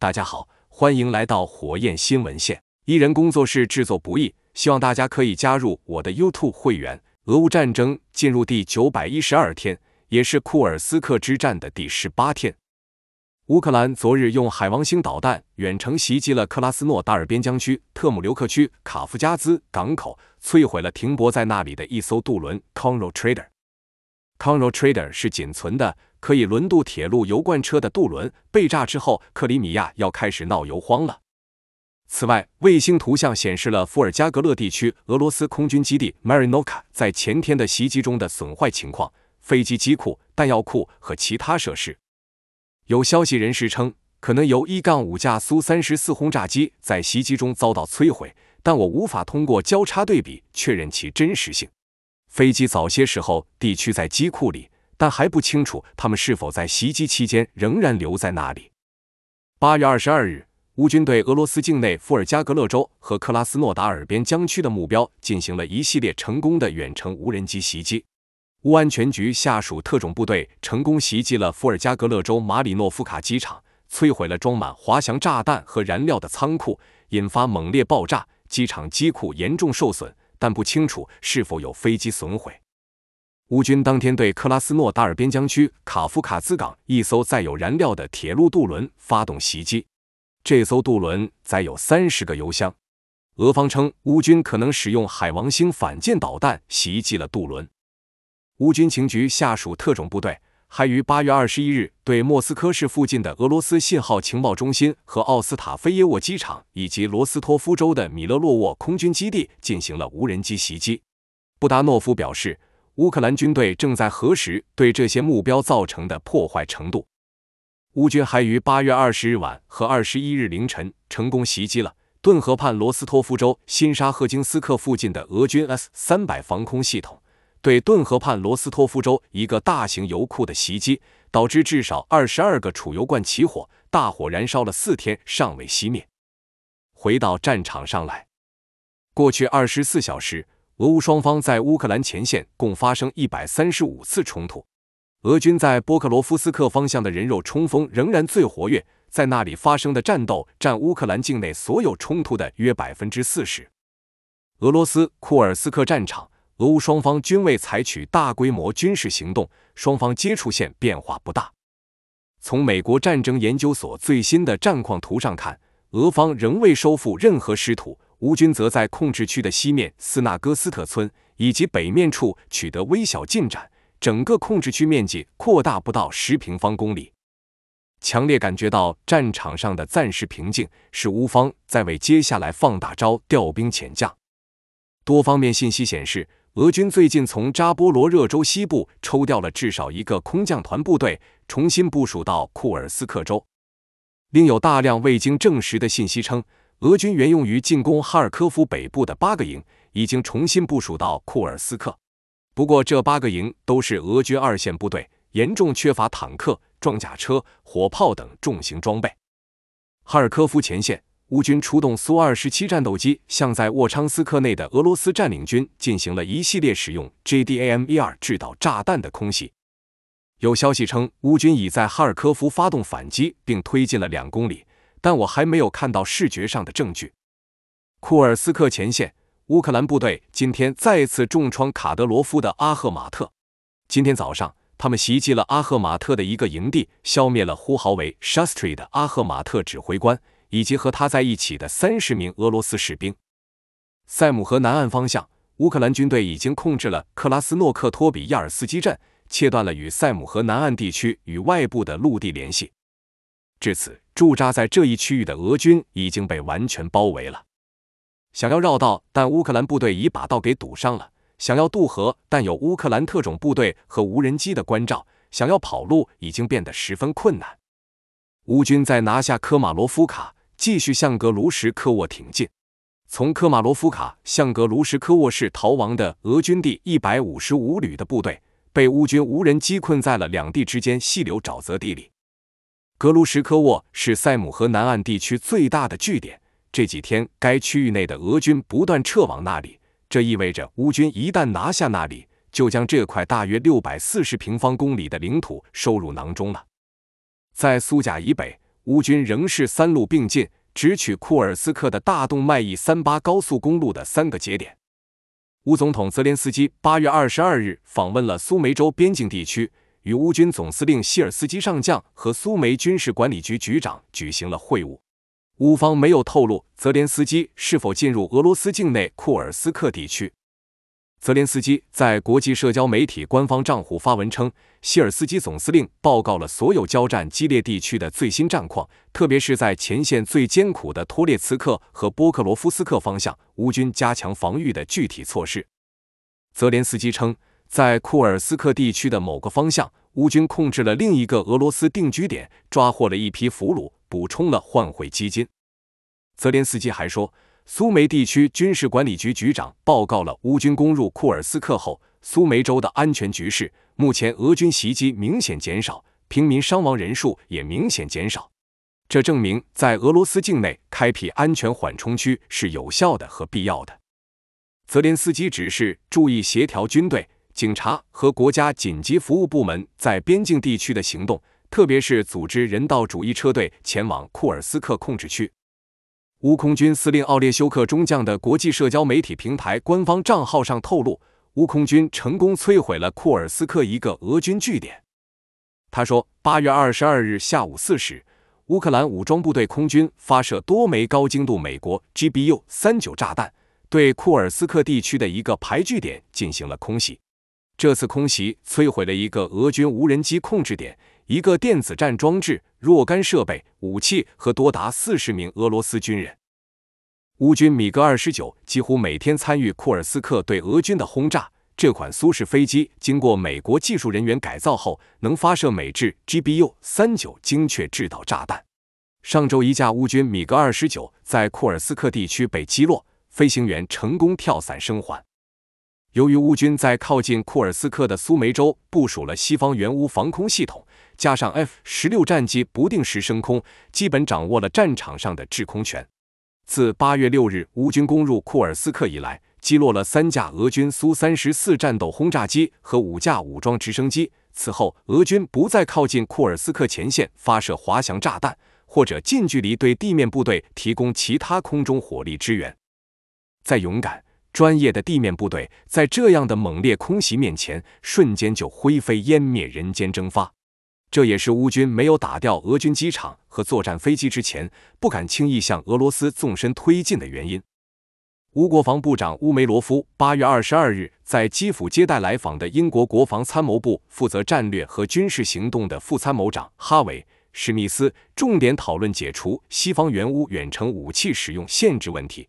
大家好，欢迎来到火焰新闻线。一人工作室制作不易，希望大家可以加入我的 YouTube 会员。俄乌战争进入第九百一十二天，也是库尔斯克之战的第十八天。乌克兰昨日用海王星导弹远程袭击了克拉斯诺达尔边疆区特姆留克区卡夫加兹港口，摧毁了停泊在那里的一艘渡轮 c o n r o Trader。c o n r o Trader 是仅存的。可以轮渡铁路油罐车的渡轮被炸之后，克里米亚要开始闹油荒了。此外，卫星图像显示了伏尔加格勒地区俄罗斯空军基地 Marinoka 在前天的袭击中的损坏情况，飞机机库、弹药库和其他设施。有消息人士称，可能由一杠五架苏三十四轰炸机在袭击中遭到摧毁，但我无法通过交叉对比确认其真实性。飞机早些时候，地区在机库里。但还不清楚他们是否在袭击期间仍然留在那里。八月二十二日，乌军对俄罗斯境内伏尔加格勒州和克拉斯诺达尔边疆区的目标进行了一系列成功的远程无人机袭击。乌安全局下属特种部队成功袭击了伏尔加格勒州马里诺夫卡机场，摧毁了装满滑翔炸弹和燃料的仓库，引发猛烈爆炸，机场机库严重受损，但不清楚是否有飞机损毁。乌军当天对克拉斯诺达尔边疆区卡夫卡兹港一艘载有燃料的铁路渡轮发动袭击，这艘渡轮载有三十个油箱。俄方称，乌军可能使用海王星反舰导弹袭击了渡轮。乌军情局下属特种部队还于八月二十一日对莫斯科市附近的俄罗斯信号情报中心和奥斯塔菲耶沃机场以及罗斯托夫州的米勒洛沃空军基地进行了无人机袭击。布达诺夫表示。乌克兰军队正在核实对这些目标造成的破坏程度。乌军还于8月20日晚和21日凌晨成功袭击了顿河畔罗斯托夫州新沙赫金斯克附近的俄军 S-300 防空系统。对顿河畔罗斯托夫州一个大型油库的袭击，导致至少22个储油罐起火，大火燃烧了四天，尚未熄灭。回到战场上来，过去24小时。俄乌双方在乌克兰前线共发生一百三十五次冲突，俄军在波克罗夫斯克方向的人肉冲锋仍然最活跃，在那里发生的战斗占乌克兰境内所有冲突的约百分之四十。俄罗斯库尔斯克战场，俄乌双方均未采取大规模军事行动，双方接触线变化不大。从美国战争研究所最新的战况图上看，俄方仍未收复任何失土。乌军则在控制区的西面斯纳戈斯特村以及北面处取得微小进展，整个控制区面积扩大不到十平方公里。强烈感觉到战场上的暂时平静，是乌方在为接下来放大招、调兵遣将。多方面信息显示，俄军最近从扎波罗热州西部抽调了至少一个空降团部队，重新部署到库尔斯克州。另有大量未经证实的信息称。俄军原用于进攻哈尔科夫北部的八个营，已经重新部署到库尔斯克。不过，这八个营都是俄军二线部队，严重缺乏坦克、装甲车、火炮等重型装备。哈尔科夫前线，乌军出动苏 -27 战斗机，向在沃昌斯克内的俄罗斯占领军进行了一系列使用 j d a M E R 制导炸弹的空袭。有消息称，乌军已在哈尔科夫发动反击，并推进了两公里。但我还没有看到视觉上的证据。库尔斯克前线，乌克兰部队今天再次重创卡德罗夫的阿赫马特。今天早上，他们袭击了阿赫马特的一个营地，消灭了呼号为 Shastri 的阿赫马特指挥官以及和他在一起的三十名俄罗斯士兵。塞姆河南岸方向，乌克兰军队已经控制了克拉斯诺克托比亚尔斯基镇，切断了与塞姆河南岸地区与外部的陆地联系。至此。驻扎在这一区域的俄军已经被完全包围了。想要绕道，但乌克兰部队已把道给堵上了。想要渡河，但有乌克兰特种部队和无人机的关照。想要跑路，已经变得十分困难。乌军在拿下科马罗夫卡，继续向格卢什科沃挺进。从科马罗夫卡向格卢什科沃市逃亡的俄军第155旅的部队，被乌军无人机困在了两地之间细流沼泽地里。格卢什科沃是塞姆河南岸地区最大的据点。这几天，该区域内的俄军不断撤往那里，这意味着乌军一旦拿下那里，就将这块大约六百四十平方公里的领土收入囊中了。在苏贾以北，乌军仍是三路并进，直取库尔斯克的大动脉—— E 三八高速公路的三个节点。乌总统泽连斯基八月二十二日访问了苏梅州边境地区。与乌军总司令希尔斯基上将和苏梅军事管理局局长举行了会晤。乌方没有透露泽连斯基是否进入俄罗斯境内库尔斯克地区。泽连斯基在国际社交媒体官方账户发文称，希尔斯基总司令报告了所有交战激烈地区的最新战况，特别是在前线最艰苦的托列茨克和波克罗夫斯克方向，乌军加强防御的具体措施。泽连斯基称。在库尔斯克地区的某个方向，乌军控制了另一个俄罗斯定居点，抓获了一批俘虏，补充了换汇基金。泽连斯基还说，苏梅地区军事管理局局长报告了乌军攻入库尔斯克后，苏梅州的安全局势。目前俄军袭击明显减少，平民伤亡人数也明显减少。这证明在俄罗斯境内开辟安全缓冲区是有效的和必要的。泽连斯基指示注意协调军队。警察和国家紧急服务部门在边境地区的行动，特别是组织人道主义车队前往库尔斯克控制区。乌空军司令奥列修克中将的国际社交媒体平台官方账号上透露，乌空军成功摧毁了库尔斯克一个俄军据点。他说，八月二十二日下午四时，乌克兰武装部队空军发射多枚高精度美国 GBU-39 炸弹，对库尔斯克地区的一个排据点进行了空袭。这次空袭摧毁了一个俄军无人机控制点、一个电子战装置、若干设备、武器和多达四十名俄罗斯军人。乌军米格二十九几乎每天参与库尔斯克对俄军的轰炸。这款苏式飞机经过美国技术人员改造后，能发射美制 GBU-39 精确制导炸弹。上周，一架乌军米格二十九在库尔斯克地区被击落，飞行员成功跳伞生还。由于乌军在靠近库尔斯克的苏梅州部署了西方圆屋防空系统，加上 F-16 战机不定时升空，基本掌握了战场上的制空权。自8月6日乌军攻入库尔斯克以来，击落了三架俄军苏 -34 战斗轰炸机和五架武装直升机。此后，俄军不再靠近库尔斯克前线发射滑翔炸弹，或者近距离对地面部队提供其他空中火力支援。再勇敢。专业的地面部队在这样的猛烈空袭面前，瞬间就灰飞烟灭，人间蒸发。这也是乌军没有打掉俄军机场和作战飞机之前，不敢轻易向俄罗斯纵深推进的原因。乌国防部长乌梅罗夫八月二十二日在基辅接待来访的英国国防参谋部负责战略和军事行动的副参谋长哈维·史密斯，重点讨论解除西方援乌远程武器使用限制问题。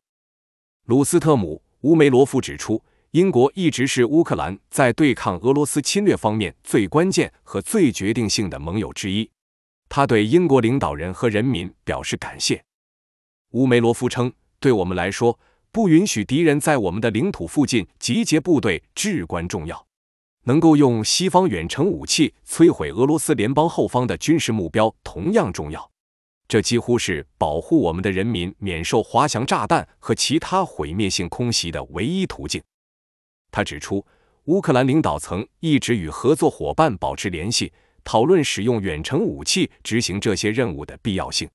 鲁斯特姆。乌梅罗夫指出，英国一直是乌克兰在对抗俄罗斯侵略方面最关键和最决定性的盟友之一。他对英国领导人和人民表示感谢。乌梅罗夫称，对我们来说，不允许敌人在我们的领土附近集结部队至关重要；能够用西方远程武器摧毁俄罗斯联邦后方的军事目标同样重要。这几乎是保护我们的人民免受滑翔炸弹和其他毁灭性空袭的唯一途径。他指出，乌克兰领导层一直与合作伙伴保持联系，讨论使用远程武器执行这些任务的必要性。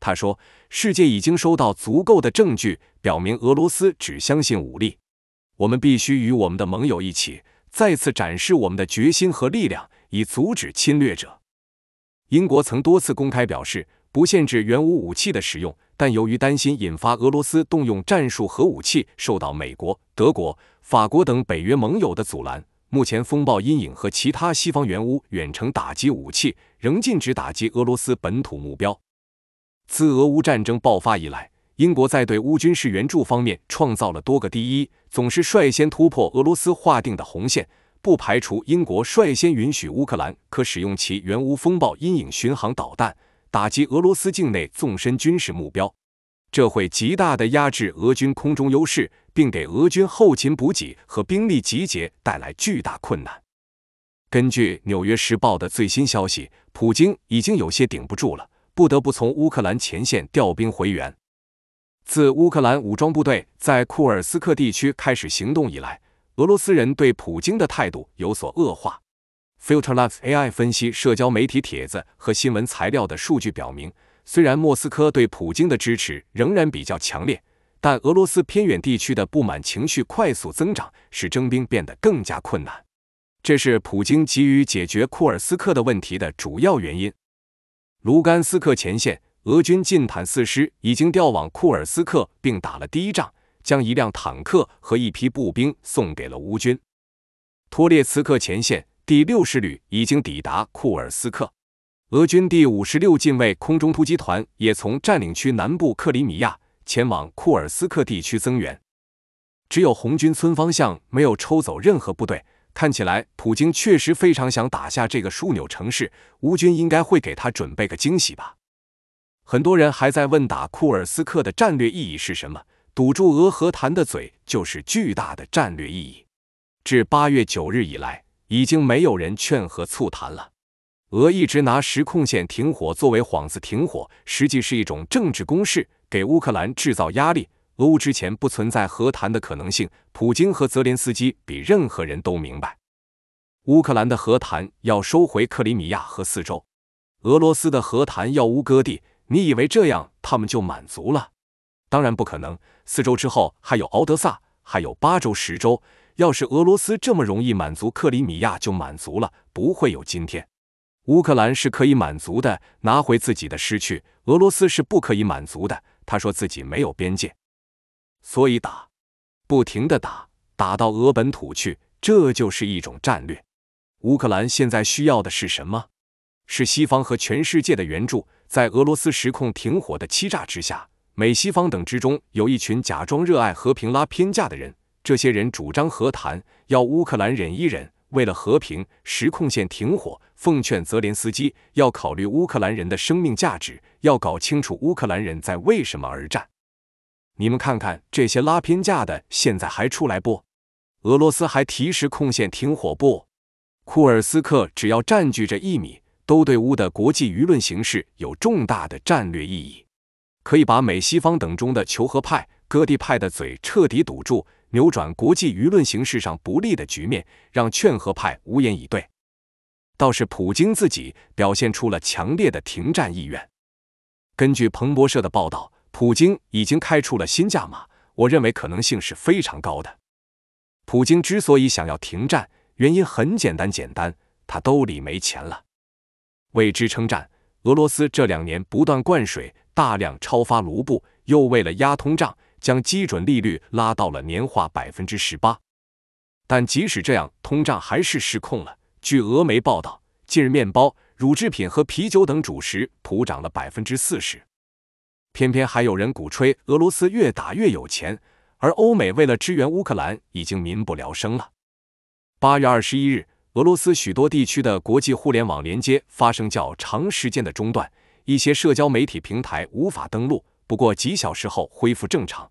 他说：“世界已经收到足够的证据，表明俄罗斯只相信武力。我们必须与我们的盟友一起，再次展示我们的决心和力量，以阻止侵略者。”英国曾多次公开表示。不限制原武武器的使用，但由于担心引发俄罗斯动用战术核武器，受到美国、德国、法国等北约盟友的阻拦。目前，风暴阴影和其他西方原武远程打击武器仍禁止打击俄罗斯本土目标。自俄乌战争爆发以来，英国在对乌军事援助方面创造了多个第一，总是率先突破俄罗斯划定的红线。不排除英国率先允许乌克兰可使用其原乌风暴阴影巡航导弹。打击俄罗斯境内纵深军事目标，这会极大的压制俄军空中优势，并给俄军后勤补给和兵力集结带来巨大困难。根据《纽约时报》的最新消息，普京已经有些顶不住了，不得不从乌克兰前线调兵回援。自乌克兰武装部队在库尔斯克地区开始行动以来，俄罗斯人对普京的态度有所恶化。Filterlabs AI 分析社交媒体帖子和新闻材料的数据表明，虽然莫斯科对普京的支持仍然比较强烈，但俄罗斯偏远地区的不满情绪快速增长，使征兵变得更加困难。这是普京急于解决库尔斯克的问题的主要原因。卢甘斯克前线，俄军近坦四师已经调往库尔斯克，并打了第一仗，将一辆坦克和一批步兵送给了乌军。托列茨克前线。第六十旅已经抵达库尔斯克，俄军第五十六近卫空中突击团也从占领区南部克里米亚前往库尔斯克地区增援。只有红军村方向没有抽走任何部队，看起来普京确实非常想打下这个枢纽城市。乌军应该会给他准备个惊喜吧？很多人还在问打库尔斯克的战略意义是什么？堵住俄和谈的嘴就是巨大的战略意义。至八月九日以来。已经没有人劝和促谈了。俄一直拿实控线停火作为幌子停火，实际是一种政治攻势，给乌克兰制造压力。俄乌之前不存在和谈的可能性，普京和泽连斯基比任何人都明白。乌克兰的和谈要收回克里米亚和四州，俄罗斯的和谈要乌戈地。你以为这样他们就满足了？当然不可能。四州之后还有敖德萨，还有八州十州。要是俄罗斯这么容易满足，克里米亚就满足了，不会有今天。乌克兰是可以满足的，拿回自己的失去。俄罗斯是不可以满足的。他说自己没有边界，所以打，不停的打，打到俄本土去，这就是一种战略。乌克兰现在需要的是什么？是西方和全世界的援助。在俄罗斯失控停火的欺诈之下，美西方等之中有一群假装热爱和平拉偏架的人。这些人主张和谈，要乌克兰忍一忍，为了和平，实控线停火。奉劝泽连斯基要考虑乌克兰人的生命价值，要搞清楚乌克兰人在为什么而战。你们看看这些拉偏架的，现在还出来不？俄罗斯还提实控线停火不？库尔斯克只要占据着一米，都对乌的国际舆论形势有重大的战略意义，可以把美西方等中的求和派、哥地派的嘴彻底堵住。扭转国际舆论形势上不利的局面，让劝和派无言以对。倒是普京自己表现出了强烈的停战意愿。根据彭博社的报道，普京已经开出了新价码，我认为可能性是非常高的。普京之所以想要停战，原因很简单，简单，他兜里没钱了。为支撑战，俄罗斯这两年不断灌水，大量超发卢布，又为了压通胀。将基准利率拉到了年化百分之十八，但即使这样，通胀还是失控了。据俄媒报道，近日面包、乳制品和啤酒等主食普涨了百分之四十。偏偏还有人鼓吹俄罗斯越打越有钱，而欧美为了支援乌克兰，已经民不聊生了。八月二十一日，俄罗斯许多地区的国际互联网连接发生较长时间的中断，一些社交媒体平台无法登录。不过几小时后恢复正常，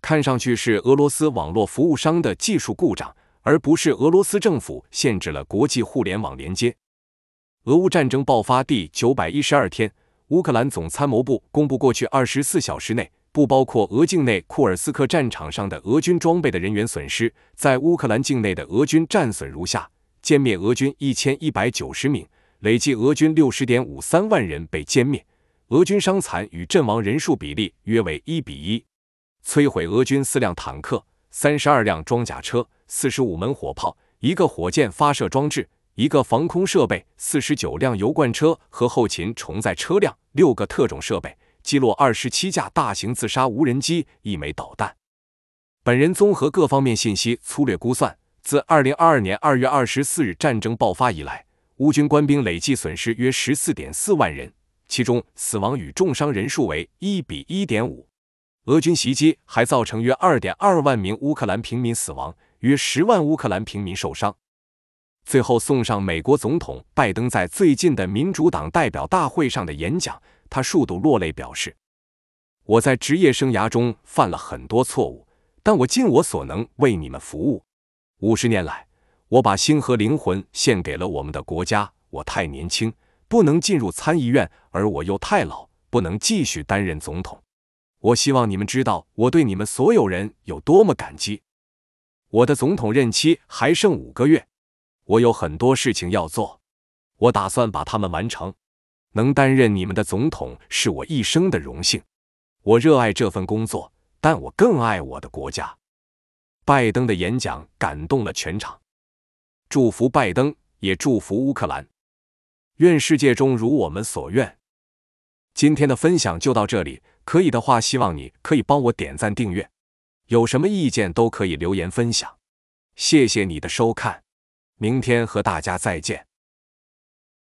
看上去是俄罗斯网络服务商的技术故障，而不是俄罗斯政府限制了国际互联网连接。俄乌战争爆发第九百一十二天，乌克兰总参谋部公布过去二十四小时内（不包括俄境内库尔斯克战场上的俄军装备的人员损失），在乌克兰境内的俄军战损如下：歼灭俄军一千一百九十名，累计俄军六十点五三万人被歼灭。俄军伤残与阵亡人数比例约为一比一，摧毁俄军四辆坦克、三十二辆装甲车、四十五门火炮、一个火箭发射装置、一个防空设备、四十九辆油罐车和后勤重载车辆、六个特种设备，击落二十七架大型自杀无人机、一枚导弹。本人综合各方面信息，粗略估算，自二零二二年二月二十四日战争爆发以来，乌军官兵累计损失约十四点四万人。其中死亡与重伤人数为一比一点五，俄军袭击还造成约二点二万名乌克兰平民死亡，约十万乌克兰平民受伤。最后送上美国总统拜登在最近的民主党代表大会上的演讲，他数度落泪表示：“我在职业生涯中犯了很多错误，但我尽我所能为你们服务。五十年来，我把心和灵魂献给了我们的国家。我太年轻。”不能进入参议院，而我又太老，不能继续担任总统。我希望你们知道我对你们所有人有多么感激。我的总统任期还剩五个月，我有很多事情要做，我打算把它们完成。能担任你们的总统是我一生的荣幸。我热爱这份工作，但我更爱我的国家。拜登的演讲感动了全场，祝福拜登，也祝福乌克兰。愿世界中如我们所愿。今天的分享就到这里，可以的话希望你可以帮我点赞订阅，有什么意见都可以留言分享。谢谢你的收看，明天和大家再见。